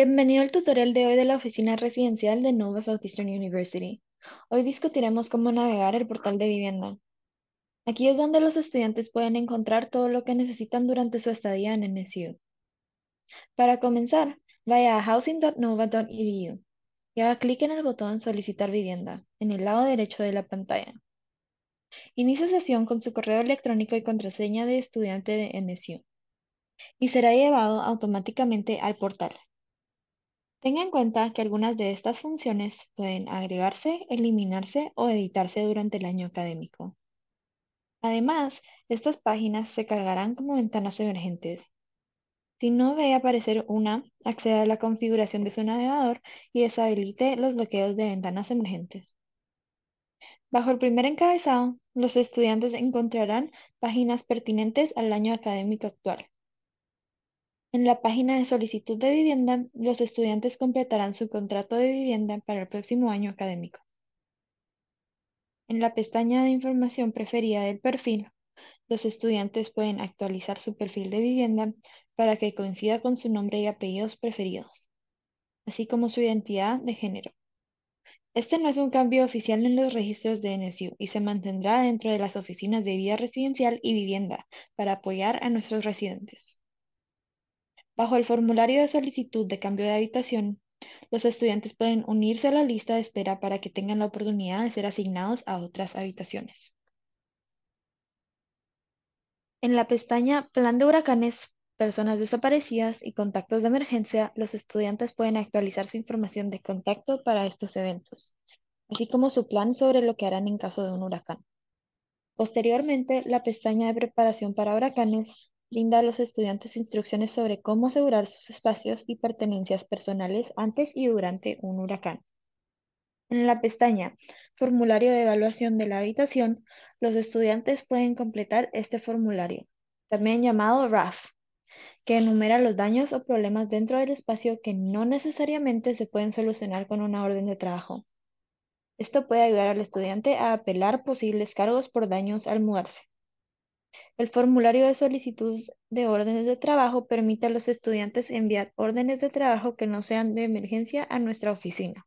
Bienvenido al tutorial de hoy de la oficina residencial de Nova Southeastern University. Hoy discutiremos cómo navegar el portal de vivienda. Aquí es donde los estudiantes pueden encontrar todo lo que necesitan durante su estadía en NSU. Para comenzar, vaya a housing.nova.edu y haga clic en el botón Solicitar vivienda, en el lado derecho de la pantalla. Inicia sesión con su correo electrónico y contraseña de estudiante de NSU y será llevado automáticamente al portal. Tenga en cuenta que algunas de estas funciones pueden agregarse, eliminarse o editarse durante el año académico. Además, estas páginas se cargarán como ventanas emergentes. Si no ve aparecer una, acceda a la configuración de su navegador y deshabilite los bloqueos de ventanas emergentes. Bajo el primer encabezado, los estudiantes encontrarán páginas pertinentes al año académico actual. En la página de solicitud de vivienda, los estudiantes completarán su contrato de vivienda para el próximo año académico. En la pestaña de información preferida del perfil, los estudiantes pueden actualizar su perfil de vivienda para que coincida con su nombre y apellidos preferidos, así como su identidad de género. Este no es un cambio oficial en los registros de NSU y se mantendrá dentro de las oficinas de vida residencial y vivienda para apoyar a nuestros residentes. Bajo el formulario de solicitud de cambio de habitación, los estudiantes pueden unirse a la lista de espera para que tengan la oportunidad de ser asignados a otras habitaciones. En la pestaña Plan de huracanes, personas desaparecidas y contactos de emergencia, los estudiantes pueden actualizar su información de contacto para estos eventos, así como su plan sobre lo que harán en caso de un huracán. Posteriormente, la pestaña de preparación para huracanes brinda a los estudiantes instrucciones sobre cómo asegurar sus espacios y pertenencias personales antes y durante un huracán. En la pestaña Formulario de evaluación de la habitación, los estudiantes pueden completar este formulario, también llamado RAF, que enumera los daños o problemas dentro del espacio que no necesariamente se pueden solucionar con una orden de trabajo. Esto puede ayudar al estudiante a apelar posibles cargos por daños al mudarse. El formulario de solicitud de órdenes de trabajo permite a los estudiantes enviar órdenes de trabajo que no sean de emergencia a nuestra oficina.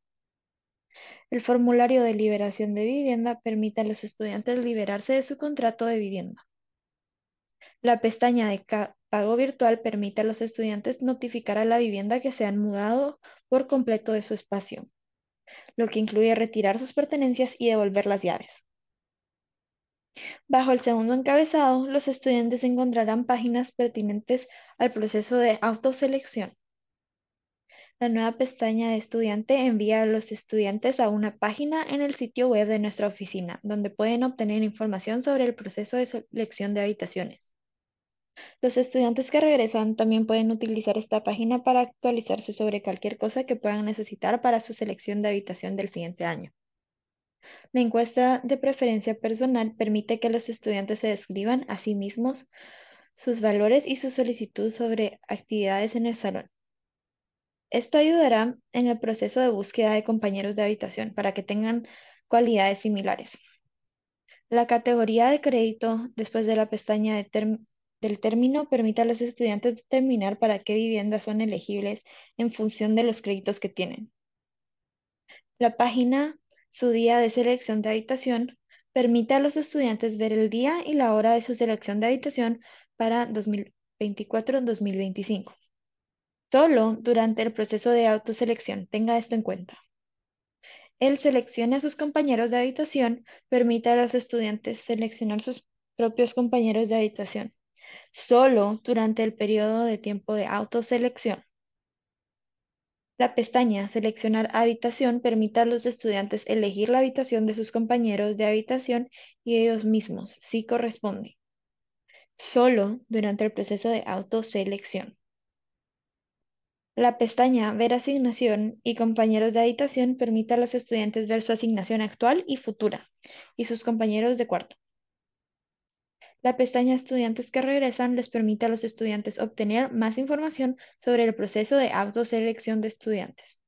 El formulario de liberación de vivienda permite a los estudiantes liberarse de su contrato de vivienda. La pestaña de pago virtual permite a los estudiantes notificar a la vivienda que se han mudado por completo de su espacio, lo que incluye retirar sus pertenencias y devolver las llaves. Bajo el segundo encabezado, los estudiantes encontrarán páginas pertinentes al proceso de autoselección. La nueva pestaña de estudiante envía a los estudiantes a una página en el sitio web de nuestra oficina, donde pueden obtener información sobre el proceso de selección de habitaciones. Los estudiantes que regresan también pueden utilizar esta página para actualizarse sobre cualquier cosa que puedan necesitar para su selección de habitación del siguiente año. La encuesta de preferencia personal permite que los estudiantes se describan a sí mismos, sus valores y su solicitud sobre actividades en el salón. Esto ayudará en el proceso de búsqueda de compañeros de habitación para que tengan cualidades similares. La categoría de crédito después de la pestaña del término permite a los estudiantes determinar para qué viviendas son elegibles en función de los créditos que tienen. La página su día de selección de habitación permite a los estudiantes ver el día y la hora de su selección de habitación para 2024-2025. Solo durante el proceso de autoselección, tenga esto en cuenta. El seleccione a sus compañeros de habitación permite a los estudiantes seleccionar sus propios compañeros de habitación, solo durante el periodo de tiempo de autoselección. La pestaña Seleccionar habitación permite a los estudiantes elegir la habitación de sus compañeros de habitación y ellos mismos, si corresponde, solo durante el proceso de autoselección. La pestaña Ver asignación y compañeros de habitación permite a los estudiantes ver su asignación actual y futura y sus compañeros de cuarto. La pestaña Estudiantes que regresan les permite a los estudiantes obtener más información sobre el proceso de autoselección de estudiantes.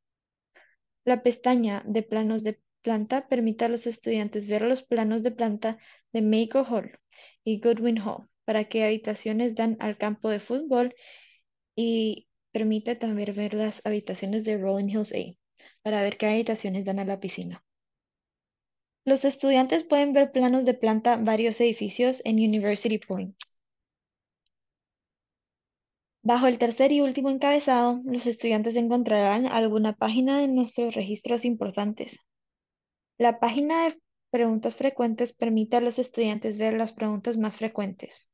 La pestaña de planos de planta permite a los estudiantes ver los planos de planta de Mako Hall y Goodwin Hall para qué habitaciones dan al campo de fútbol y permite también ver las habitaciones de Rolling Hills A para ver qué habitaciones dan a la piscina. Los estudiantes pueden ver planos de planta varios edificios en University Point. Bajo el tercer y último encabezado, los estudiantes encontrarán alguna página de nuestros registros importantes. La página de preguntas frecuentes permite a los estudiantes ver las preguntas más frecuentes.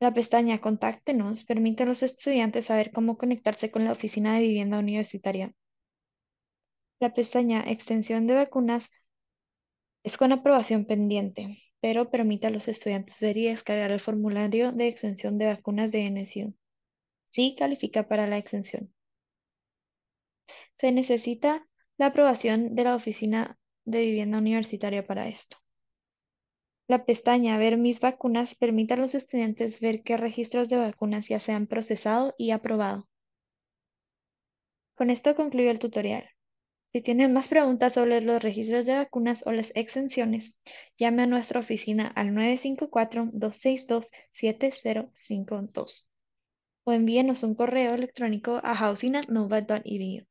La pestaña Contáctenos permite a los estudiantes saber cómo conectarse con la oficina de vivienda universitaria. La pestaña Extensión de vacunas es con aprobación pendiente, pero permite a los estudiantes ver y descargar el formulario de exención de vacunas de NSU. Sí califica para la exención. Se necesita la aprobación de la Oficina de Vivienda Universitaria para esto. La pestaña Ver mis vacunas permite a los estudiantes ver qué registros de vacunas ya se han procesado y aprobado. Con esto concluyo el tutorial. Si tienen más preguntas sobre los registros de vacunas o las exenciones, llame a nuestra oficina al 954-262-7052 o envíenos un correo electrónico a housingnova.edu.